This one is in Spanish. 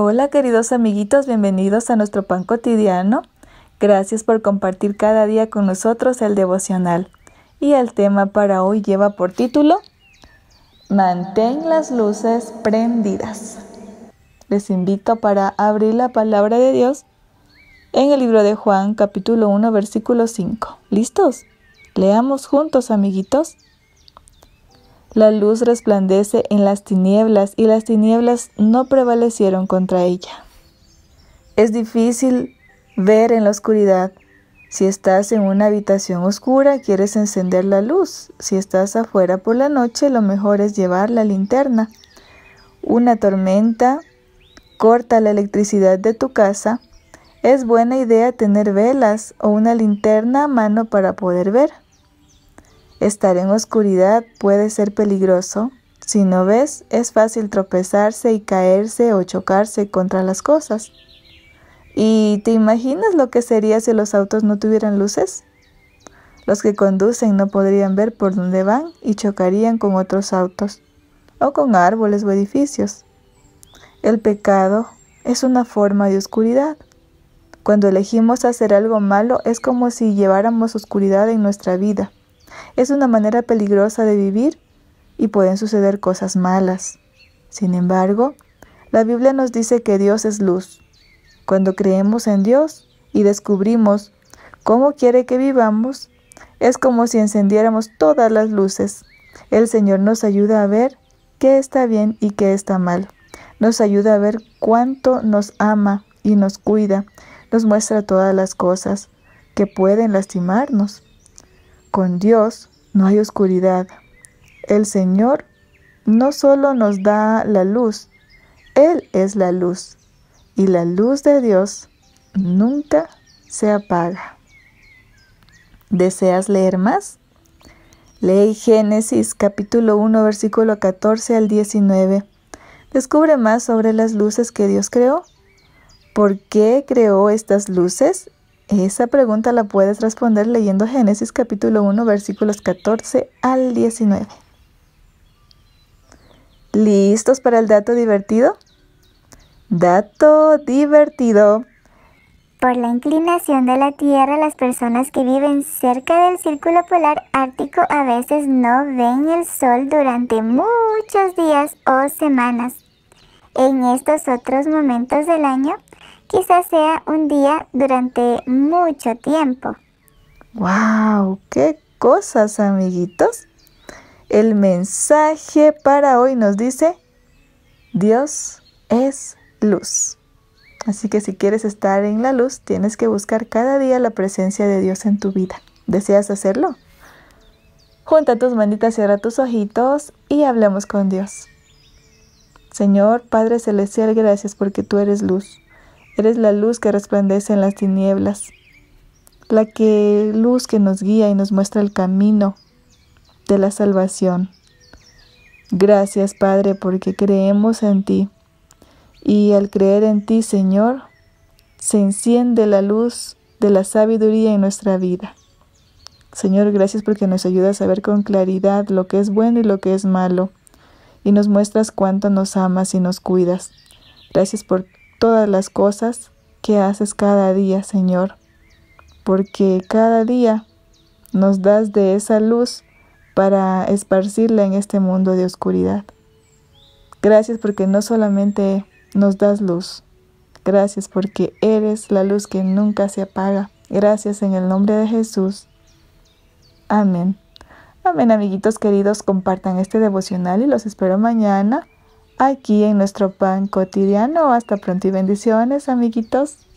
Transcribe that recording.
Hola queridos amiguitos, bienvenidos a nuestro pan cotidiano. Gracias por compartir cada día con nosotros el devocional. Y el tema para hoy lleva por título Mantén las luces prendidas. Les invito para abrir la palabra de Dios en el libro de Juan capítulo 1 versículo 5. ¿Listos? Leamos juntos amiguitos. La luz resplandece en las tinieblas y las tinieblas no prevalecieron contra ella. Es difícil ver en la oscuridad. Si estás en una habitación oscura, quieres encender la luz. Si estás afuera por la noche, lo mejor es llevar la linterna. Una tormenta corta la electricidad de tu casa. Es buena idea tener velas o una linterna a mano para poder ver. Estar en oscuridad puede ser peligroso. Si no ves, es fácil tropezarse y caerse o chocarse contra las cosas. ¿Y te imaginas lo que sería si los autos no tuvieran luces? Los que conducen no podrían ver por dónde van y chocarían con otros autos o con árboles o edificios. El pecado es una forma de oscuridad. Cuando elegimos hacer algo malo es como si lleváramos oscuridad en nuestra vida. Es una manera peligrosa de vivir y pueden suceder cosas malas. Sin embargo, la Biblia nos dice que Dios es luz. Cuando creemos en Dios y descubrimos cómo quiere que vivamos, es como si encendiéramos todas las luces. El Señor nos ayuda a ver qué está bien y qué está mal. Nos ayuda a ver cuánto nos ama y nos cuida. Nos muestra todas las cosas que pueden lastimarnos. Con Dios no hay oscuridad. El Señor no solo nos da la luz, Él es la luz y la luz de Dios nunca se apaga. ¿Deseas leer más? Lee Génesis capítulo 1 versículo 14 al 19. Descubre más sobre las luces que Dios creó. ¿Por qué creó estas luces esa pregunta la puedes responder leyendo Génesis capítulo 1 versículos 14 al 19. ¿Listos para el dato divertido? Dato divertido. Por la inclinación de la Tierra, las personas que viven cerca del Círculo Polar Ártico a veces no ven el sol durante muchos días o semanas. En estos otros momentos del año, quizás sea un día durante mucho tiempo. ¡Wow! ¡Qué cosas, amiguitos! El mensaje para hoy nos dice, Dios es luz. Así que si quieres estar en la luz, tienes que buscar cada día la presencia de Dios en tu vida. ¿Deseas hacerlo? Junta tus manitas, cierra tus ojitos y hablemos con Dios. Señor Padre Celestial, gracias porque tú eres luz. Eres la luz que resplandece en las tinieblas, la que luz que nos guía y nos muestra el camino de la salvación. Gracias, Padre, porque creemos en ti. Y al creer en ti, Señor, se enciende la luz de la sabiduría en nuestra vida. Señor, gracias porque nos ayudas a ver con claridad lo que es bueno y lo que es malo, y nos muestras cuánto nos amas y nos cuidas. Gracias por todas las cosas que haces cada día, Señor, porque cada día nos das de esa luz para esparcirla en este mundo de oscuridad. Gracias porque no solamente nos das luz, gracias porque eres la luz que nunca se apaga. Gracias en el nombre de Jesús. Amén. Amén, amiguitos queridos, compartan este devocional y los espero mañana aquí en nuestro pan cotidiano. Hasta pronto y bendiciones, amiguitos.